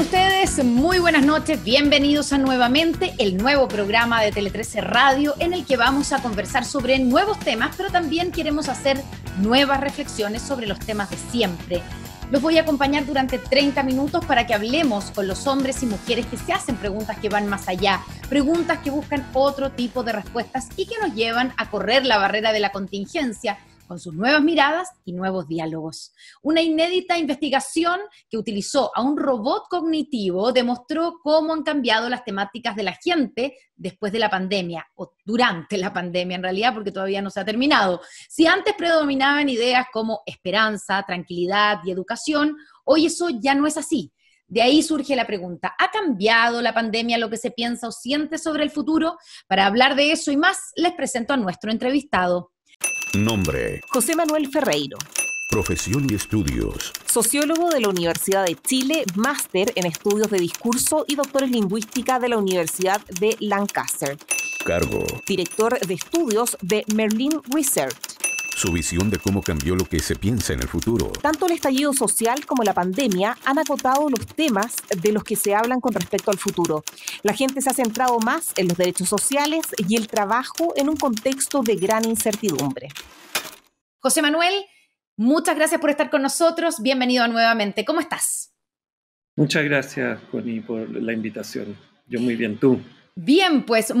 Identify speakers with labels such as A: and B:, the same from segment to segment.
A: están ustedes? Muy buenas noches, bienvenidos a nuevamente el nuevo programa de Tele 13 Radio en el que vamos a conversar sobre nuevos temas, pero también queremos hacer nuevas reflexiones sobre los temas de siempre. Los voy a acompañar durante 30 minutos para que hablemos con los hombres y mujeres que se hacen preguntas que van más allá, preguntas que buscan otro tipo de respuestas y que nos llevan a correr la barrera de la contingencia con sus nuevas miradas y nuevos diálogos. Una inédita investigación que utilizó a un robot cognitivo demostró cómo han cambiado las temáticas de la gente después de la pandemia, o durante la pandemia en realidad, porque todavía no se ha terminado. Si antes predominaban ideas como esperanza, tranquilidad y educación, hoy eso ya no es así. De ahí surge la pregunta, ¿ha cambiado la pandemia lo que se piensa o siente sobre el futuro? Para hablar de eso y más, les presento a nuestro entrevistado.
B: Nombre.
A: José Manuel Ferreiro.
B: Profesión y estudios.
A: Sociólogo de la Universidad de Chile, máster en estudios de discurso y doctor en lingüística de la Universidad de Lancaster. Cargo. Director de estudios de Merlin Research
B: su visión de cómo cambió lo que se piensa en el futuro.
A: Tanto el estallido social como la pandemia han acotado los temas de los que se hablan con respecto al futuro. La gente se ha centrado más en los derechos sociales y el trabajo en un contexto de gran incertidumbre. José Manuel, muchas gracias por estar con nosotros. Bienvenido nuevamente. ¿Cómo estás?
B: Muchas gracias, Connie, por la invitación. Yo muy bien, tú.
A: Bien, pues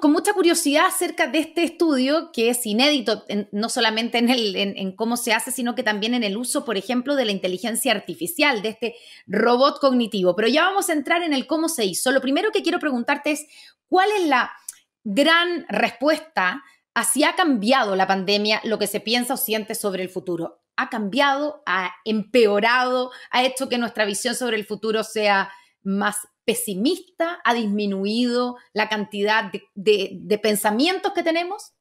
A: con mucha curiosidad acerca de este estudio que es inédito, no solamente en, el, en, cómo se hace, sino que también en el uso, por ejemplo, de la inteligencia artificial, de este robot cognitivo. Pero ya vamos a entrar en el cómo se hizo. Lo primero que quiero preguntarte es, ¿cuál es la gran respuesta a si ha cambiado la pandemia lo que se piensa o siente sobre el futuro? ¿Ha cambiado? ¿Ha empeorado? ¿Ha hecho que nuestra visión sobre el futuro sea más pesimista? ¿Ha disminuido la cantidad de, pensamientos que tenemos?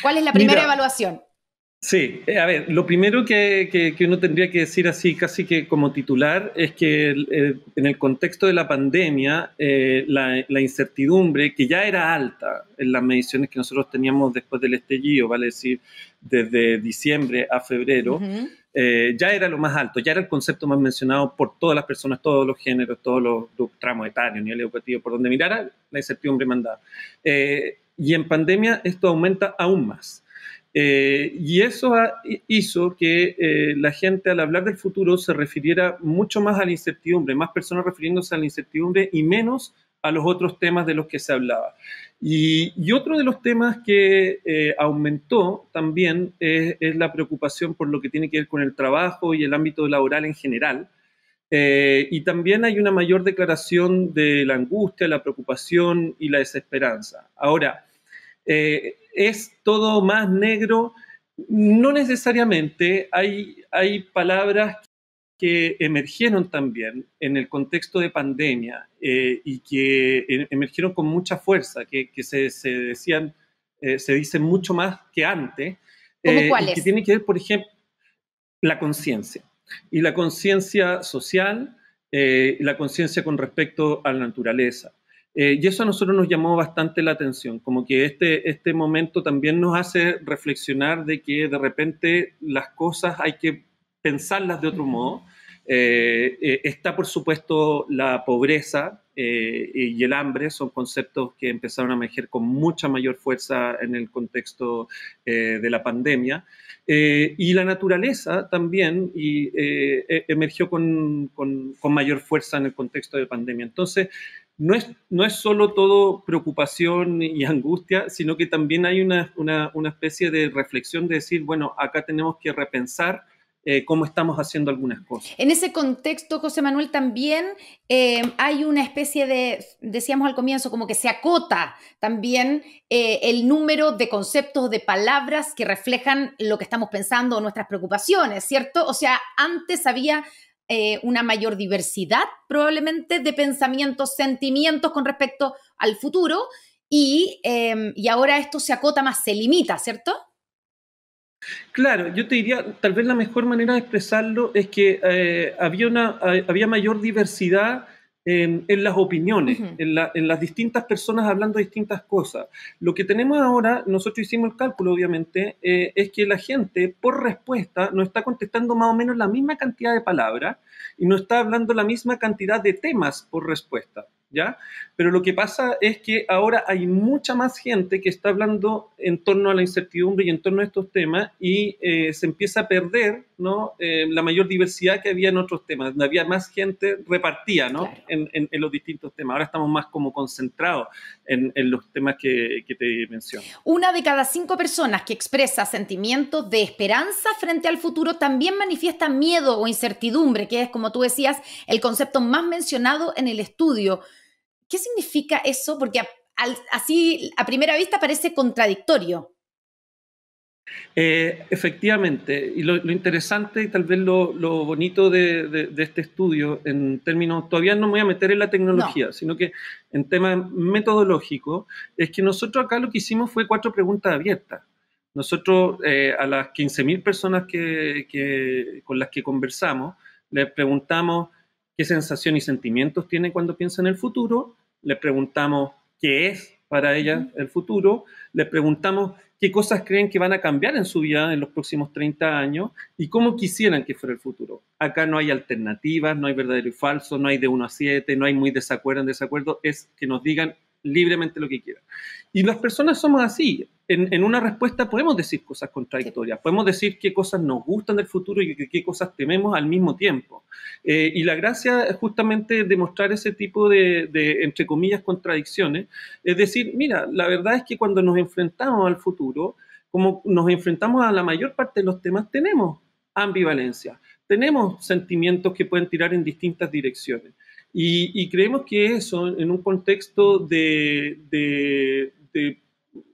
A: ¿Cuál es la primera evaluación?
B: Sí, eh, a ver, lo primero que, uno tendría que decir así, casi que como titular, es que en el contexto de la pandemia, eh, la, incertidumbre, que ya era alta en las mediciones que nosotros teníamos después del estallido, vale decir, desde diciembre a febrero, eh, ya era lo más alto, ya era el concepto más mencionado por todas las personas, todos los géneros, todos los, tramos etarios, nivel educativo, por donde mirara, la incertidumbre mandaba. Eh, y en pandemia esto aumenta aún más. Eh, y eso hizo que la gente al hablar del futuro se refiriera mucho más a la incertidumbre, más personas refiriéndose a la incertidumbre y menos a los otros temas de los que se hablaba. Y, otro de los temas que eh, aumentó también es, la preocupación por lo que tiene que ver con el trabajo y el ámbito laboral en general. Eh, y también hay una mayor declaración de la angustia, la preocupación y la desesperanza. Ahora, eh, ¿es todo más negro? No necesariamente. Hay, hay palabras que emergieron también en el contexto de pandemia eh, y que eh, emergieron con mucha fuerza, que, que se, se, decían, eh, se dicen mucho más que antes. ¿Cómo Que tiene que ver, por ejemplo, la conciencia. Y la conciencia social, la conciencia con respecto a la naturaleza. y eso a nosotros nos llamó bastante la atención, como que este, este momento también nos hace reflexionar de que de repente las cosas hay que pensarlas de otro modo eh, eh, está, por supuesto, la pobreza eh, y el hambre, son conceptos que empezaron a emerger con mucha mayor fuerza en el contexto de la pandemia. y la naturaleza también y, e, emergió con, con, mayor fuerza en el contexto de pandemia. Entonces, no es, no es, solo todo preocupación y angustia, sino que también hay una, una, una, especie de reflexión de decir, bueno, acá tenemos que repensar eh, cómo estamos haciendo algunas cosas.
A: En ese contexto, José Manuel, también eh, hay una especie de, decíamos al comienzo, como que se acota también eh, el número de conceptos, de palabras que reflejan lo que estamos pensando o nuestras preocupaciones, ¿cierto? O sea, antes había una mayor diversidad probablemente de pensamientos, sentimientos con respecto al futuro y, em, y, ahora esto se acota más, se limita, ¿cierto?
B: Claro, yo te diría, tal vez la mejor manera de expresarlo es que eh, había, mayor diversidad en, las opiniones, en, las distintas personas hablando distintas cosas. Lo que tenemos ahora, nosotros hicimos el cálculo, obviamente, eh, es que la gente, por respuesta, no está contestando más o menos la misma cantidad de palabras y no está hablando la misma cantidad de temas por respuesta. ¿ya? Pero lo que pasa es que ahora hay mucha más gente que está hablando en torno a la incertidumbre y en torno a estos temas y eh, se empieza a perder, ¿no? Eh, la mayor diversidad que había en otros temas, había más gente repartida, ¿no? En, los distintos temas. Ahora estamos más como concentrados en, los temas que, que, te menciono.
A: Una de cada cinco personas que expresa sentimientos de esperanza frente al futuro también manifiesta miedo o incertidumbre, que es, como tú decías, el concepto más mencionado en el estudio. ¿Qué significa eso? Porque así a primera vista parece contradictorio.
B: Eh, efectivamente, y lo, interesante y tal vez lo, bonito de, este estudio, en términos, todavía no me voy a meter en la tecnología, sino que en temas metodológico, es que nosotros acá lo que hicimos fue cuatro preguntas abiertas. Nosotros eh, a las 15.000 personas con las que conversamos, les preguntamos qué sensación y sentimientos tiene cuando piensa en el futuro, le preguntamos qué es para ella el futuro, le preguntamos qué cosas creen que van a cambiar en su vida en los próximos 30 años y cómo quisieran que fuera el futuro. Acá no hay alternativas, no hay verdadero y falso, no hay de 1 a 7, no hay muy desacuerdo en desacuerdo, es que nos digan libremente lo que quieran. Y las personas somos así. En, una respuesta podemos decir cosas contradictorias, podemos decir qué cosas nos gustan del futuro y qué, cosas tememos al mismo tiempo. Eh, y la gracia es justamente demostrar ese tipo de, de, entre comillas, contradicciones. Es decir, mira, la verdad es que cuando nos enfrentamos al futuro, como nos enfrentamos a la mayor parte de los temas, tenemos ambivalencia, tenemos sentimientos que pueden tirar en distintas direcciones. Y, creemos que eso, en un contexto de,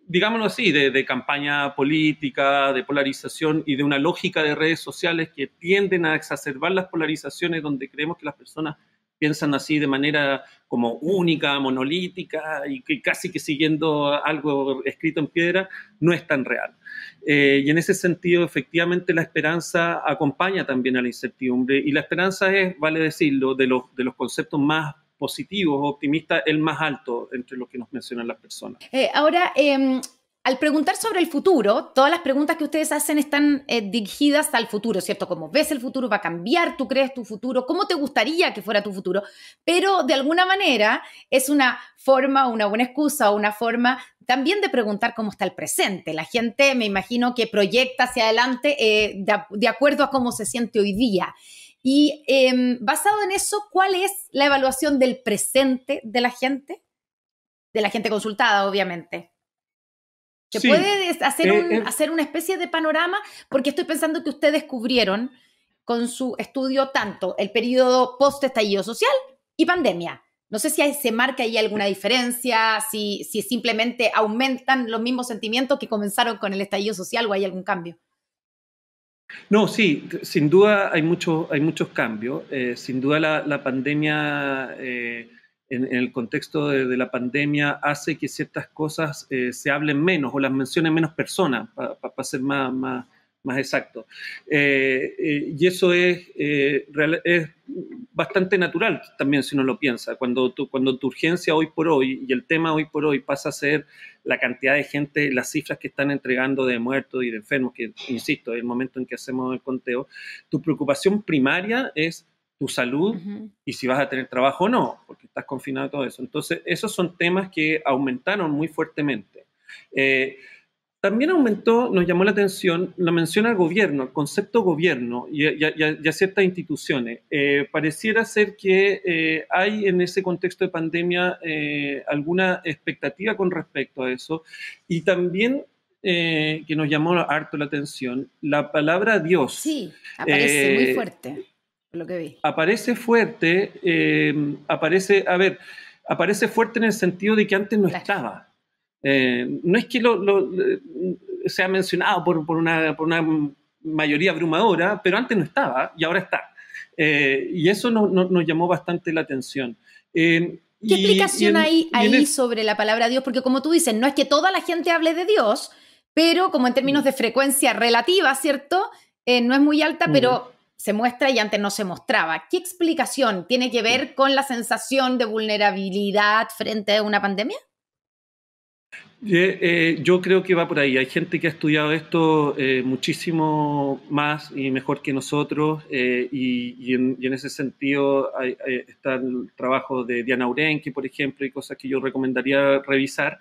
B: digámoslo así, de, campaña política, de polarización y de una lógica de redes sociales que tienden a exacerbar las polarizaciones donde creemos que las personas piensan así de manera como única, monolítica y que casi que siguiendo algo escrito en piedra, no es tan real. Eh, y en ese sentido, efectivamente, la esperanza acompaña también a la incertidumbre y la esperanza es, vale decirlo, de los, de los conceptos más positivos, optimistas, el más alto entre los que nos mencionan las personas.
A: Eh, ahora, em, al preguntar sobre el futuro, todas las preguntas que ustedes hacen están eh, dirigidas al futuro, ¿cierto? ¿Cómo ves el futuro? ¿Va a cambiar? ¿Tú crees tu futuro? ¿Cómo te gustaría que fuera tu futuro? Pero de alguna manera es una forma, una buena excusa, una forma también de preguntar cómo está el presente. La gente, me imagino, que proyecta hacia adelante eh, de, acuerdo a cómo se siente hoy día. Y em, basado en eso, ¿cuál es la evaluación del presente de la gente? De la gente consultada, obviamente.
B: ¿Se puede hacer, eh, eh. hacer
A: una especie de panorama? Porque estoy pensando que ustedes cubrieron con su estudio tanto el periodo post-estallido social y pandemia. No sé si se marca ahí alguna diferencia, si, simplemente aumentan los mismos sentimientos que comenzaron con el estallido social o hay algún cambio.
B: No, sí, sin duda hay, hay muchos cambios. Eh, sin duda la, pandemia en, el contexto de, la pandemia hace que ciertas cosas eh, se hablen menos o las mencionen menos personas, para ser más, más, más exacto. Eh, eh, y eso es, es, bastante natural también si uno lo piensa. Cuando tú cuando tu urgencia hoy por hoy y el tema hoy por hoy pasa a ser la cantidad de gente, las cifras que están entregando de muertos y de enfermos, que insisto, es el momento en que hacemos el conteo, tu preocupación primaria es tu salud y si vas a tener trabajo o no, porque estás confinado y todo eso. Entonces, esos son temas que aumentaron muy fuertemente. Eh, también aumentó, nos llamó la atención, la mención al gobierno, el concepto gobierno y, a, ciertas instituciones. Eh, pareciera ser que eh, hay en ese contexto de pandemia alguna expectativa con respecto a eso y también que nos llamó harto la atención, la palabra Dios. Sí, aparece muy fuerte. Aparece fuerte, eh, aparece, a ver, aparece fuerte en el sentido de que antes no estaba. Eh, no es que lo, eh, sea mencionado por, una, una, mayoría abrumadora, pero antes no estaba y ahora está. y eso nos llamó bastante la atención. ¿Qué explicación hay ahí
A: sobre la palabra Dios? Porque como tú dices, no es que toda la gente hable de Dios, pero como en términos mm. de frecuencia relativa, ¿cierto? no es muy alta, pero mm se muestra y antes no se mostraba. ¿Qué explicación tiene que ver con la sensación de vulnerabilidad frente a una pandemia?
B: Eh, eh, yo creo que va por ahí. Hay gente que ha estudiado esto eh, muchísimo más y mejor que nosotros y, en, ese sentido está el trabajo de Diana Urenki, por ejemplo, y cosas que yo recomendaría revisar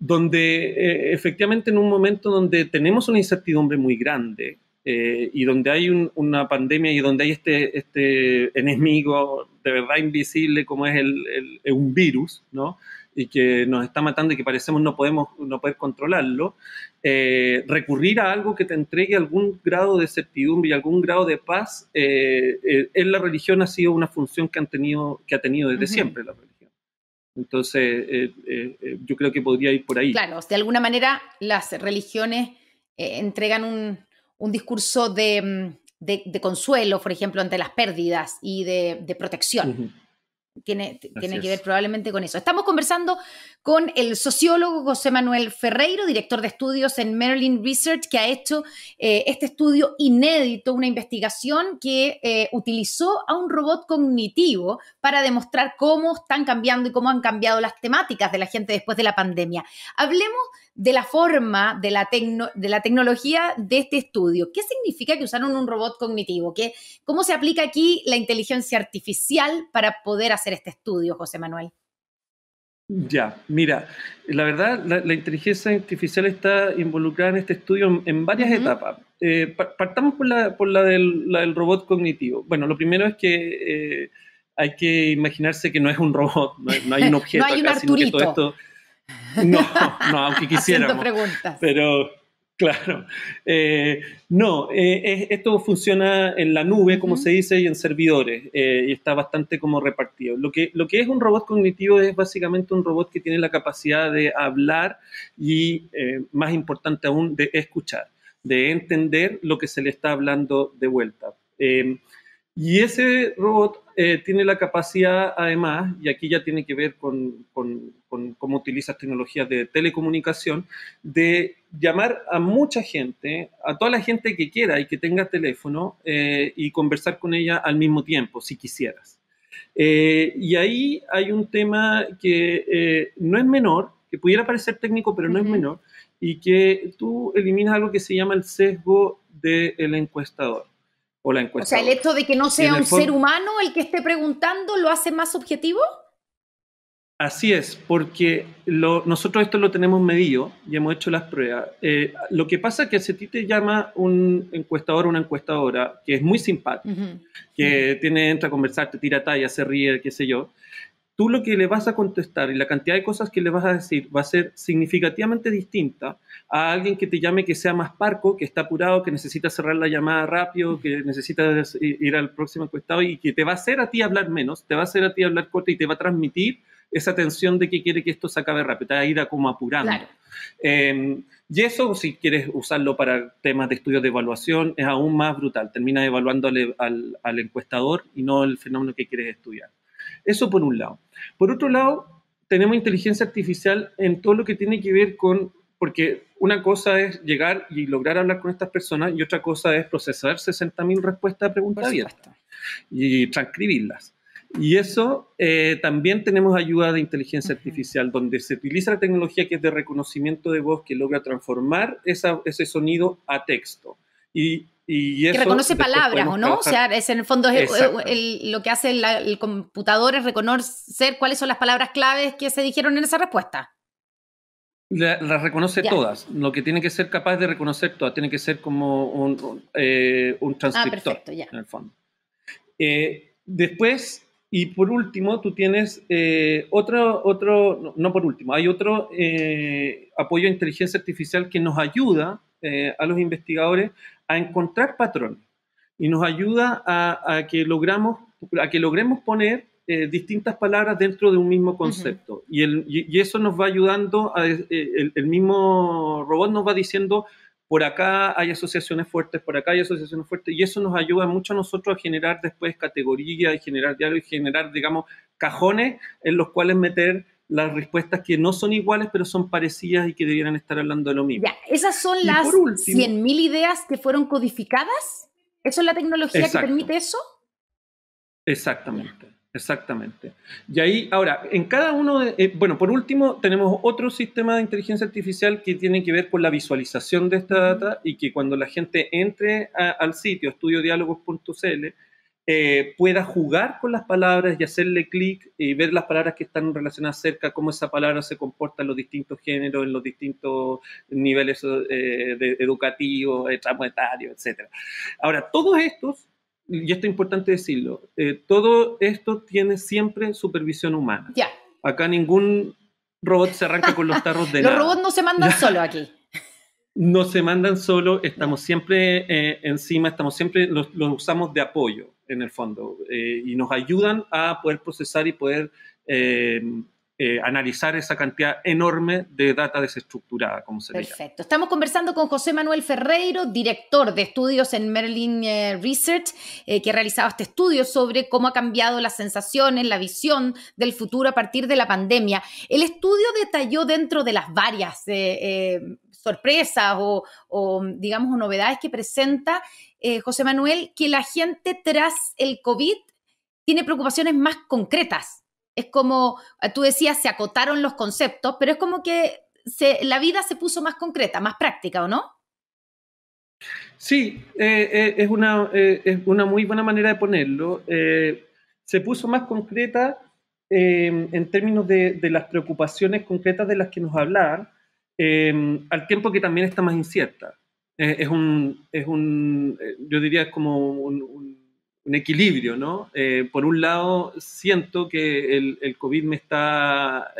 B: donde efectivamente en un momento donde tenemos una incertidumbre muy grande, eh, y donde hay una pandemia y donde hay este, este enemigo de verdad invisible como es el, un virus, ¿no? y que nos está matando y que parecemos no podemos no poder controlarlo, eh, recurrir a algo que te entregue algún grado de certidumbre y algún grado de paz eh, en la religión ha sido una función que, han tenido, que ha tenido desde siempre la religión. Entonces, yo creo que podría ir por ahí. Claro,
A: de alguna manera las religiones entregan un, un discurso mm, de, consuelo, por ejemplo, ante las pérdidas y de, protección. Tiene, tiene que ver probablemente con eso. Estamos conversando con el sociólogo José Manuel Ferreiro, director de estudios en Merlin Research, que ha hecho eh, este estudio inédito, una investigación que eh, utilizó a un robot cognitivo para demostrar cómo están cambiando y cómo han cambiado las temáticas de la gente después de la pandemia. Hablemos de la forma, de la, de la tecnología de este estudio. ¿Qué significa que usaron un robot cognitivo? ¿Qué, ¿Cómo se aplica aquí la inteligencia artificial para poder hacer este estudio, José Manuel?
B: Ya, mira, la verdad, la, inteligencia artificial está involucrada en este estudio en, varias etapas. Eh, partamos por, la, por del, robot cognitivo. Bueno, lo primero es que eh, hay que imaginarse que no es un robot, no, hay un objeto. no hay todo esto, no, no, aunque quisiéramos. Pero, claro. Eh, no, eh, esto funciona en la nube, como se dice, y en servidores, eh, y está bastante como repartido. Lo que, lo que es un robot cognitivo es básicamente un robot que tiene la capacidad de hablar y, más importante aún, de escuchar, de entender lo que se le está hablando de vuelta. Y ese robot eh, tiene la capacidad, además, y aquí ya tiene que ver con, cómo utilizas tecnologías de telecomunicación, de llamar a mucha gente, a toda la gente que quiera y que tenga teléfono, eh, y conversar con ella al mismo tiempo, si quisieras. Eh, y ahí hay un tema que no es menor, que pudiera parecer técnico, pero no es menor, y que tú eliminas algo que se llama el sesgo del encuestador o sea, el
A: hecho de que no sea un ser humano el que esté preguntando lo hace más objetivo.
B: Así es, porque nosotros esto lo tenemos medido y hemos hecho las pruebas. Eh, lo que pasa es que si a ti te llama un encuestador o una encuestadora que es muy simpático, que tiene, entra a conversar, te tira talla, se ríe, qué sé yo, tú lo que le vas a contestar y la cantidad de cosas que le vas a decir va a ser significativamente distinta a alguien que te llame que sea más parco, que está apurado, que necesita cerrar la llamada rápido, que necesita ir al próximo encuestado y que te va a hacer a ti hablar menos, te va a hacer a ti hablar corto y te va a transmitir esa tensión de que quiere que esto se acabe rápido, te va a ir como apurando. Em, y eso, si quieres usarlo para temas de estudios de evaluación, es aún más brutal. Terminas evaluando al, al encuestador y no el fenómeno que quieres estudiar. Eso por un lado. Por otro lado, tenemos inteligencia artificial en todo lo que tiene que ver con, porque una cosa es llegar y lograr hablar con estas personas y otra cosa es procesar 60.000 respuestas a preguntas y transcribirlas. Y eso eh, también tenemos ayuda de inteligencia artificial, donde se utiliza la tecnología que es de reconocimiento de voz que logra transformar ese sonido a texto. Y y, reconoce palabras, ¿o no? O sea,
A: en el fondo eh, eh, lo que hace el, computador es reconocer cuáles son las palabras claves que se dijeron en esa respuesta.
B: Las reconoce todas. Lo que tiene que ser capaz de reconocer todas, tiene que ser como un, un, eh, ah, transcriptor, en el fondo. después, y por último, tú tienes otro, otro, no, no por último, hay otro apoyo a inteligencia artificial que nos ayuda a los investigadores a encontrar patrones y nos ayuda a, que, logramos, que logremos poner eh, distintas palabras dentro de un mismo concepto. y, eso nos va ayudando, a, eh, el, mismo robot nos va diciendo, por acá hay asociaciones fuertes, por acá hay asociaciones fuertes, y eso nos ayuda mucho a nosotros a generar después categorías y generar diálogo y generar, digamos, cajones en los cuales meter las respuestas que no son iguales, pero son parecidas y que debieran estar hablando de lo mismo.
A: esas son las 100.000 ideas que fueron codificadas. ¿Eso es la tecnología que permite eso?
B: Exactamente, exactamente. Y ahí, ahora, en cada uno eh, bueno, por último, tenemos otro sistema de inteligencia artificial que tiene que ver con la visualización de esta data y que cuando la gente entre al sitio estudiodialogos.cl... Eh, pueda jugar con las palabras y hacerle clic y ver las palabras que están relacionadas cerca, cómo esa palabra se comporta en los distintos géneros, en los distintos niveles eh, de, educativos, eh, tramo etario, etc. Ahora, todos estos, y esto es importante decirlo, todo esto tiene siempre supervisión humana. Ya. Acá ningún robot se arranca con los tarros de Los robots no
A: se mandan solo aquí
B: no se mandan solo, estamos siempre encima, estamos siempre, los, usamos de apoyo en el fondo, eh, y nos ayudan a poder procesar y poder eh, eh, analizar esa cantidad enorme de data desestructurada, como se Perfecto.
A: Estamos conversando con José Manuel Ferreiro, director de estudios en Merlin Research, que ha realizado este estudio sobre cómo ha cambiado las sensaciones, la visión del futuro a partir de la pandemia. El estudio detalló dentro de las varias sorpresas o, o, digamos, novedades que presenta eh, José Manuel, que la gente tras el COVID tiene preocupaciones más concretas. Es como, eh, tú decías, se acotaron los conceptos, pero es como que se, la vida se puso más concreta, más práctica, ¿o no?
B: Sí, eh, es, una, es una muy buena manera de ponerlo. se puso más concreta en términos de, de, las preocupaciones concretas de las que nos hablaban, Em, al tiempo que también está más incierta. Eh, es un, es un eh, yo diría, es como un, equilibrio, ¿no? Eh, por un lado, siento que el, COVID me está,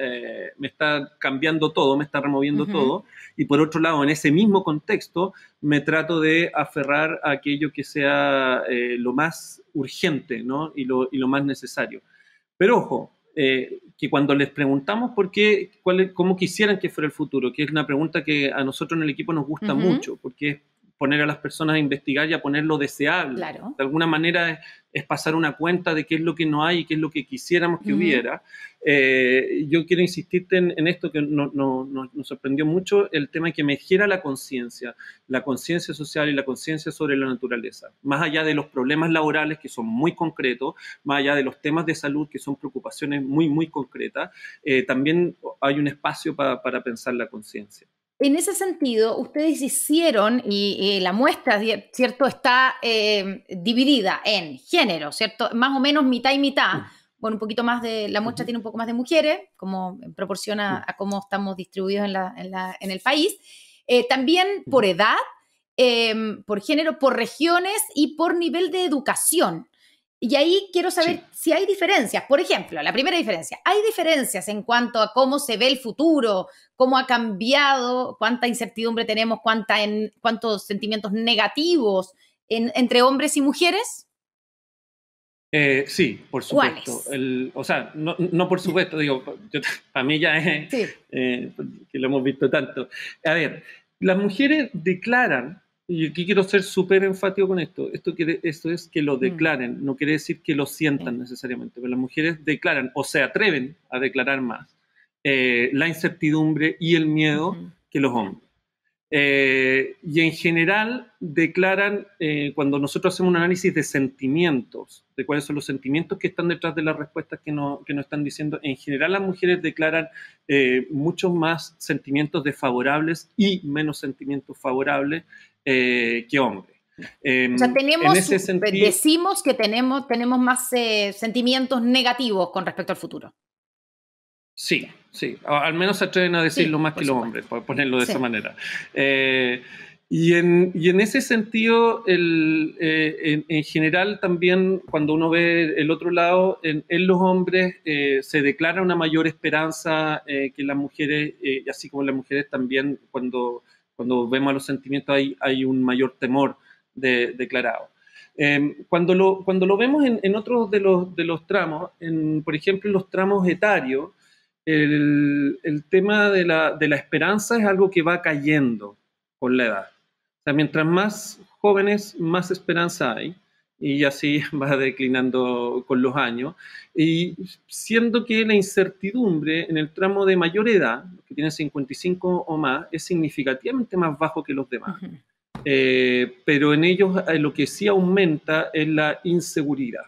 B: me está cambiando todo, me está removiendo todo, y por otro lado, en ese mismo contexto, me trato de aferrar a aquello que sea lo más urgente, ¿no? Y lo, y lo más necesario. Pero ojo, eh, que cuando les preguntamos por qué, cuál, cómo quisieran que fuera el futuro, que es una pregunta que a nosotros en el equipo nos gusta mucho, porque poner a las personas a investigar y a poner lo deseable. De alguna manera es, pasar una cuenta de qué es lo que no hay y qué es lo que quisiéramos que hubiera. Eh, yo quiero insistirte en, esto que nos sorprendió mucho, el tema que me mejora la conciencia, la conciencia social y la conciencia sobre la naturaleza, más allá de los problemas laborales que son muy concretos, más allá de los temas de salud que son preocupaciones muy, muy concretas, eh, también hay un espacio para pensar la conciencia
A: en ese sentido, ustedes hicieron, y, la muestra, ¿cierto?, está eh, dividida en género, ¿cierto? Más o menos mitad y mitad. Bueno, un poquito más de, la muestra tiene un poco más de mujeres, como en proporción a, cómo estamos distribuidos en, el país. Eh, también por edad, em, por género, por regiones y por nivel de educación. Y ahí quiero saber si hay diferencias. Por ejemplo, la primera diferencia, ¿hay diferencias en cuanto a cómo se ve el futuro, cómo ha cambiado, cuánta incertidumbre tenemos, cuánta en, cuántos sentimientos negativos entre hombres y mujeres?
B: Eh, sí, por supuesto. o sea, no, por supuesto, digo, a mí ya es eh, que lo hemos visto tanto. A ver, las mujeres declaran y aquí quiero ser súper enfático con esto, esto, esto es que lo mm. declaren, no quiere decir que lo sientan necesariamente, pero las mujeres declaran o se atreven a declarar más eh, la incertidumbre y el miedo que los hombres. Eh, y en general declaran, eh, cuando nosotros hacemos un análisis de sentimientos, de cuáles son los sentimientos que están detrás de las respuestas que, nos están diciendo, en general las mujeres declaran muchos más sentimientos desfavorables y menos sentimientos favorables eh, que hombres. Em, o sea, decimos
A: que tenemos, tenemos más eh, sentimientos negativos con respecto al futuro.
B: Sí, sí, al menos se atreven a decirlo más que los hombres, por ponerlo de esa manera. Eh, y, en, en, ese sentido, en, general también, cuando uno ve el otro lado, en, los hombres se declara una mayor esperanza que las mujeres, y así como las mujeres también cuando cuando vemos los sentimientos hay, hay un mayor temor declarado. Em, cuando, lo, cuando lo vemos en, otros de los, de los tramos, en, por ejemplo, en los tramos etarios, el, tema de la, de la, esperanza es algo que va cayendo con la edad. O sea, mientras más jóvenes, más esperanza hay y así va declinando con los años. Y siendo que la incertidumbre en el tramo de mayor edad, que tiene 55 o más, es significativamente más bajo que los demás. Eh, pero en ellos eh, lo que sí aumenta es la inseguridad.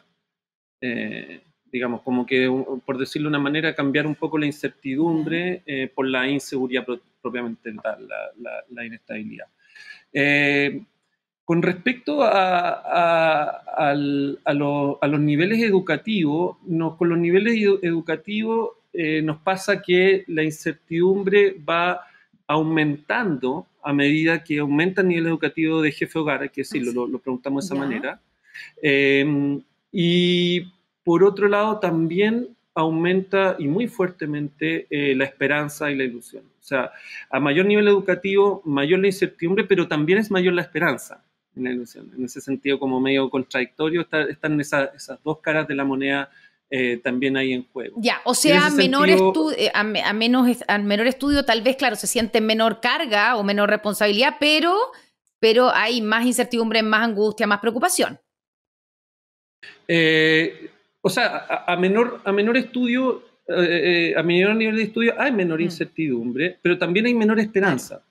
B: Eh, digamos, como que, por decirlo de una manera, cambiar un poco la incertidumbre por la inseguridad propiamente tal, la, la, la inestabilidad. Con respecto a, los niveles educativos, con los niveles educativos eh, nos pasa que la incertidumbre va aumentando a medida que aumenta el nivel educativo de jefe hogar, que decirlo, ah, lo, preguntamos de esa manera. Em, y por otro lado, también aumenta y muy fuertemente eh, la esperanza y la ilusión. O sea, a mayor nivel educativo, mayor la incertidumbre, pero también es mayor la esperanza. En, ese sentido, como medio contradictorio, están esas, dos caras de la moneda eh, también ahí en juego.
A: Ya, o sea, eh, a menor, estudio tal vez, claro, se siente menor carga o menor responsabilidad, pero, pero hay más incertidumbre, más angustia, más preocupación.
B: Eh, o sea, a, menor, a menor estudio, a menor nivel de estudio hay menor mm. incertidumbre, pero también hay menor esperanza.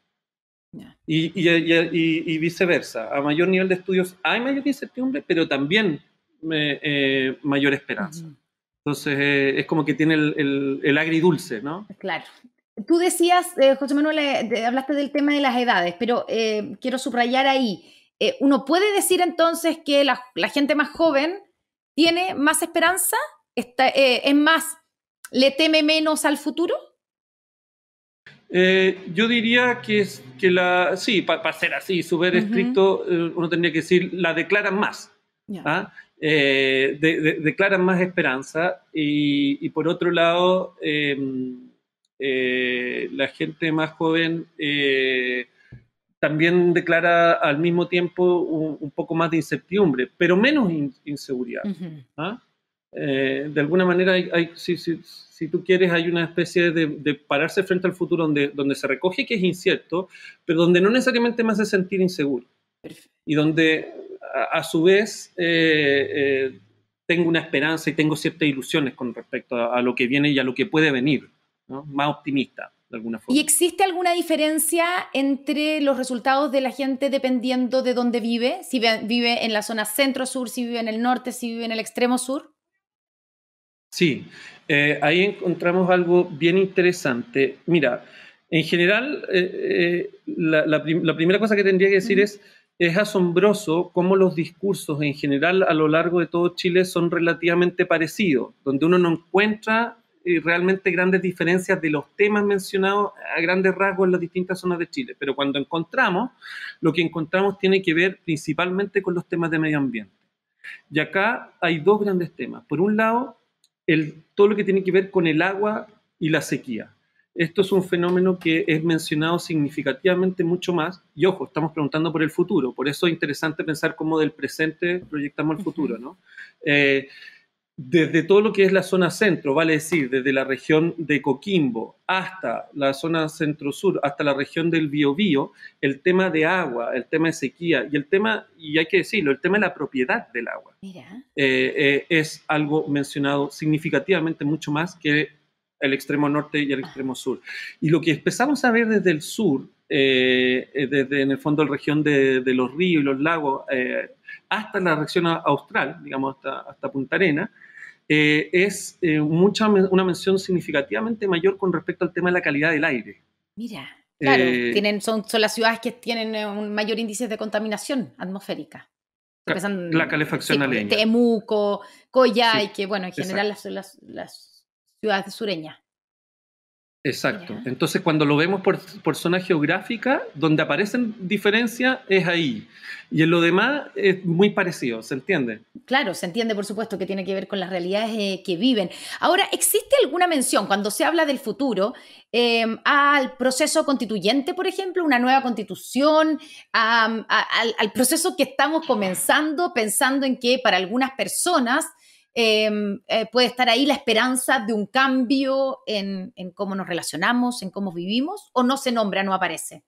B: Y, y, viceversa. A mayor nivel de estudios hay mayor incertidumbre, pero también eh, eh, mayor esperanza. Entonces eh, es como que tiene el, el, dulce, agridulce, ¿no?
A: Claro. Tú decías, José Manuel, hablaste del tema de las edades, pero quiero subrayar ahí. ¿Uno puede decir entonces que la, gente más joven tiene más esperanza? Está, ¿Es más, le teme menos al futuro?
B: Eh, yo diría que, es, que la. Sí, para ser así, súper estricto, eh, uno tendría que decir, la declaran más. ¿ah? Eh, declaran más esperanza y, por otro lado, em, la gente más joven también declara al mismo tiempo un, poco más de incertidumbre, pero menos inseguridad. ¿ah? de alguna manera, hay, sí, sí, si tú quieres, hay una especie de, pararse frente al futuro donde, se recoge que es incierto, pero donde no necesariamente más hace sentir inseguro. Y donde a, su vez eh, eh, tengo una esperanza y tengo ciertas ilusiones con respecto a, lo que viene y a lo que puede venir, más optimista. De alguna forma.
A: ¿Y existe alguna diferencia entre los resultados de la gente dependiendo de dónde vive? Si vive en la zona centro-sur, si vive en el norte, si vive en el extremo sur.
B: Sí, eh, ahí encontramos algo bien interesante. Mira, en general, eh, eh, la, primera cosa que tendría que decir es, es asombroso cómo los discursos en general a lo largo de todo Chile son relativamente parecidos, donde uno no encuentra realmente grandes diferencias de los temas mencionados a grandes rasgos en las distintas zonas de Chile. Pero cuando encontramos, lo que encontramos tiene que ver principalmente con los temas de medio ambiente. Y acá hay dos grandes temas. Por un lado, todo lo que tiene que ver con el agua y la sequía. Esto es un fenómeno que es mencionado significativamente mucho más. Y ojo, estamos preguntando por el futuro. Por eso es interesante pensar cómo del presente proyectamos el futuro, ¿no? desde todo lo que es la zona centro, vale decir, desde la región de Coquimbo hasta la zona centro-sur, hasta la región del Biobío, el tema de agua, el tema de sequía y el tema, y hay que decirlo, el tema de la propiedad del agua, eh, eh, es algo mencionado significativamente mucho más que el extremo norte y el extremo sur. Y lo que empezamos a ver desde el sur, eh, desde en el fondo la región de, los ríos y los lagos, hasta la región austral, digamos, hasta, hasta Punta Arena, eh, es eh, mucha, una mención significativamente mayor con respecto al tema de la calidad del aire. Mira, claro, eh, tienen,
A: son, son las ciudades que tienen un mayor índice de contaminación atmosférica.
B: la calefacción leña.
A: Temuco, Coya y que bueno, en general las, las, las, ciudades sureñas.
B: Exacto. Entonces, cuando lo vemos por, zona geográfica, donde aparecen diferencias es ahí. Y en lo demás es muy parecido, ¿se entiende?
A: Claro, se entiende, por supuesto, que tiene que ver con las realidades eh, que viven. Ahora, ¿existe alguna mención cuando se habla del futuro em, al proceso constituyente, por ejemplo, una nueva constitución, al proceso que estamos comenzando, pensando en que para algunas personas Em, eh, puede estar ahí la esperanza de un cambio en, cómo nos relacionamos, en cómo vivimos, o no se nombra, no aparece.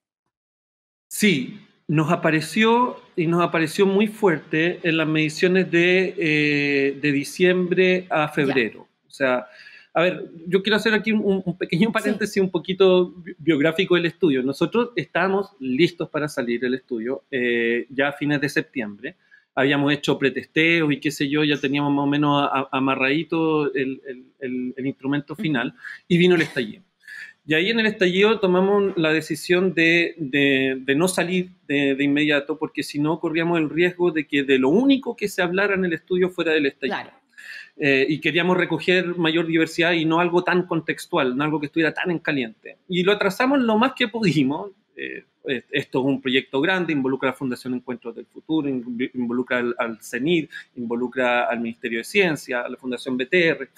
B: Sí, nos apareció y nos apareció muy fuerte en las mediciones de, eh, diciembre a febrero. O sea, a ver, yo quiero hacer aquí un, pequeño paréntesis un poquito biográfico del estudio. Nosotros estamos listos para salir del estudio eh, ya a fines de septiembre habíamos hecho pretesteos y qué sé yo, ya teníamos más o menos amarradito el, instrumento final y vino el estallido. Y ahí en el estallido tomamos la decisión de, no salir de, inmediato, porque si no corríamos el riesgo de que de lo único que se hablara en el estudio fuera del estallido. Eh, y queríamos recoger mayor diversidad y no algo tan contextual, no algo que estuviera tan en caliente. Y lo atrasamos lo más que pudimos. Eh, esto es un proyecto grande, involucra a la Fundación Encuentros del Futuro, involucra al, CENID, involucra al Ministerio de Ciencia, a la Fundación BTR.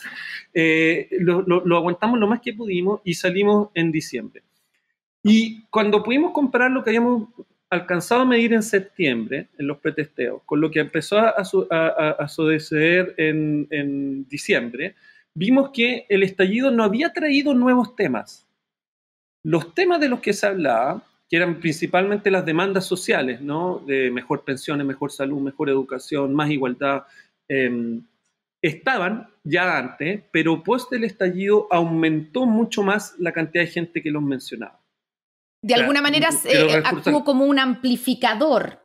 B: Eh, lo, aguantamos lo más que pudimos y salimos en diciembre. Y cuando pudimos comparar lo que habíamos alcanzado a medir en septiembre en los pretesteos con lo que empezó a, suceder en, en diciembre, vimos que el estallido no había traído nuevos temas. Los temas de los que se hablaba que eran principalmente las demandas sociales, ¿no? De mejor pensiones, mejor salud, mejor educación, más igualdad. Em, estaban ya antes, pero post el estallido aumentó mucho más la cantidad de gente que los mencionaba.
A: De alguna manera eh, actuó como un amplificador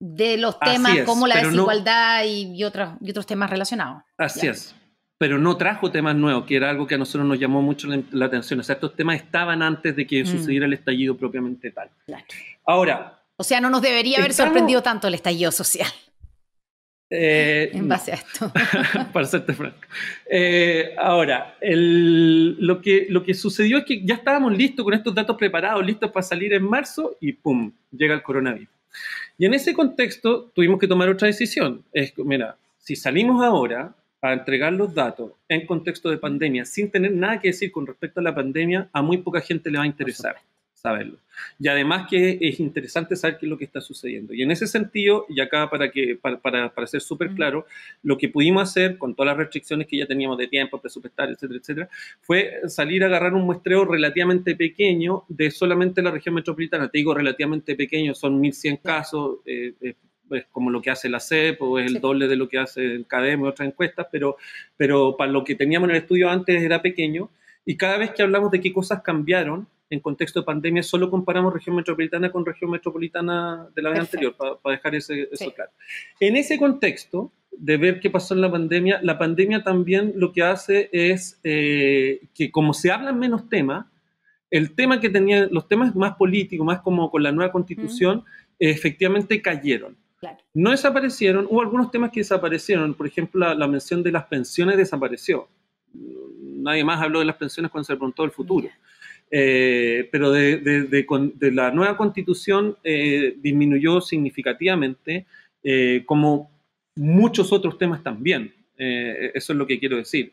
A: de los temas como la desigualdad y, otros, temas relacionados. Así es,
B: pero no trajo temas nuevos, que era algo que a nosotros nos llamó mucho la, atención. O sea, estos temas estaban antes de que mm. sucediera el estallido propiamente tal. Claro. Ahora.
A: O sea, no nos debería haber sorprendido tanto el estallido social.
B: Eh, en base a esto. para serte franco. Eh, ahora, lo, que, lo que sucedió es que ya estábamos listos con estos datos preparados, listos para salir en marzo y ¡pum! llega el coronavirus. Y en ese contexto tuvimos que tomar otra decisión. Es, mira, si salimos ahora, a entregar los datos en contexto de pandemia sin tener nada que decir con respecto a la pandemia, a muy poca gente le va a interesar saberlo. Y además que es interesante saber qué es lo que está sucediendo. Y en ese sentido, y acá para, que, para, para, ser súper claro, lo que pudimos hacer con todas las restricciones que ya teníamos de tiempo, presupuestar, etcétera, etcétera, fue salir a agarrar un muestreo relativamente pequeño de solamente la región metropolitana. Te digo relativamente pequeño, son 1.100 casos. Eh, eh, pues, como lo que hace la CEP o es el doble de lo que hace el CADEM o otras encuestas, pero, pero para lo que teníamos en el estudio antes era pequeño. Y cada vez que hablamos de qué cosas cambiaron en contexto de pandemia, solo comparamos región metropolitana con región metropolitana de la vez anterior, para, dejar ese, eso claro. En ese contexto de ver qué pasó en la pandemia, la pandemia también lo que hace es eh, que como se hablan menos temas, el tema que tenía, los temas más políticos, más como con la nueva constitución, efectivamente cayeron. No desaparecieron, hubo algunos temas que desaparecieron, por ejemplo, la, mención de las pensiones desapareció. Nadie más habló de las pensiones cuando se preguntó el futuro. Eh, pero de, la nueva constitución eh, disminuyó significativamente, eh, como muchos otros temas también. eso es lo que quiero decir.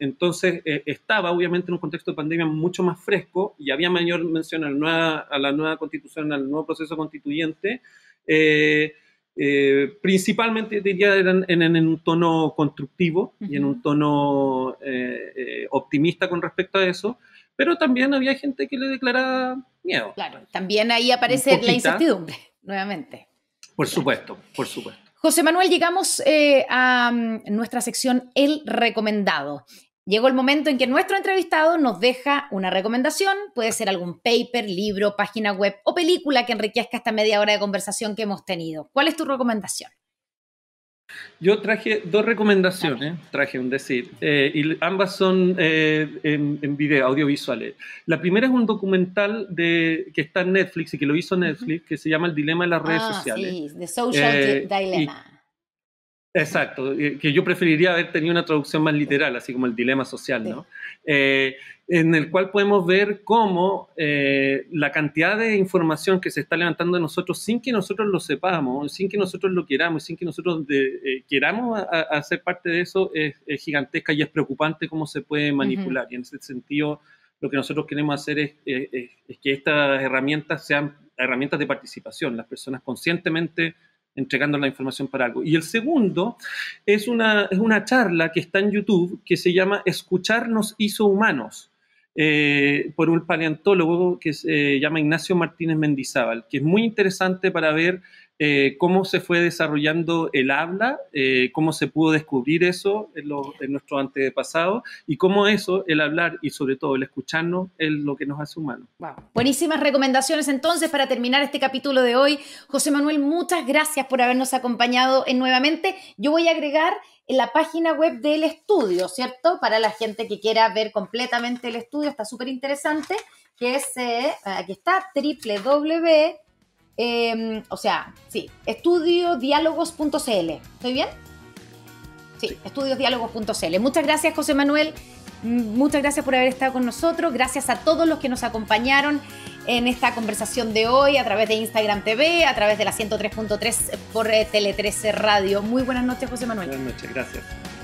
B: entonces, estaba obviamente en un contexto de pandemia mucho más fresco y había mayor mención a la nueva, a la nueva constitución, al nuevo proceso constituyente. Eh, principalmente diría eran en, un tono constructivo y en un tono eh, eh, optimista con respecto a eso, pero también había gente que le declaraba miedo.
A: Claro, también ahí aparece la incertidumbre, nuevamente.
B: Por supuesto, por supuesto.
A: José Manuel, llegamos a mm, nuestra sección El Recomendado. Llegó el momento en que nuestro entrevistado nos deja una recomendación, puede ser algún paper, libro, página web o película que enriquezca esta media hora de conversación que hemos tenido. ¿Cuál es tu recomendación?
B: Yo traje dos recomendaciones, traje un decir, eh, y ambas son eh, en, video, audiovisuales. La primera es un documental de, que está en Netflix y que lo hizo Netflix, que se llama El Dilema de las Redes ah, Sociales. Sí, The Social eh,
A: Dilemma.
B: Exacto, eh, que yo preferiría haber tenido una traducción más literal, así como el dilema social, ¿no? Eh, en el cual podemos ver cómo eh, la cantidad de información que se está levantando de nosotros sin que nosotros lo sepamos, sin que nosotros lo queramos, sin que nosotros queramos hacer parte de eso, es, gigantesca y es preocupante cómo se puede manipular. Y en ese sentido, lo que nosotros queremos hacer es, es que estas herramientas sean herramientas de participación, las personas conscientemente entregando la información para algo. Y el segundo es una, una charla que está en YouTube que se llama Escucharnos hizo humanos. Eh, por un paleontólogo que se llama Ignacio Martínez Mendizábal, que es muy interesante para ver eh, cómo se fue desarrollando el habla, eh, cómo se pudo descubrir eso en, nuestro antepasado y cómo eso, el hablar y sobre todo el escucharnos, es lo que nos hace humanos.
A: Buenísimas recomendaciones entonces para terminar este capítulo de hoy. José Manuel, muchas gracias por habernos acompañado nuevamente. Yo voy a agregar en la página web del estudio, ¿cierto? Para la gente que quiera ver completamente el estudio, está súper interesante, que es, eh, aquí está, www Em, o sea, sí, estudiodiálogos.cl. ¿Estoy bien? Sí, sí. Muchas gracias, José Manuel. Muchas gracias por haber estado con nosotros. Gracias a todos los que nos acompañaron en esta conversación de hoy a través de Instagram TV, a través de la 103.3 por eh, Tele 13 Radio. Muy buenas noches, José Manuel.
B: Buenas noches, gracias.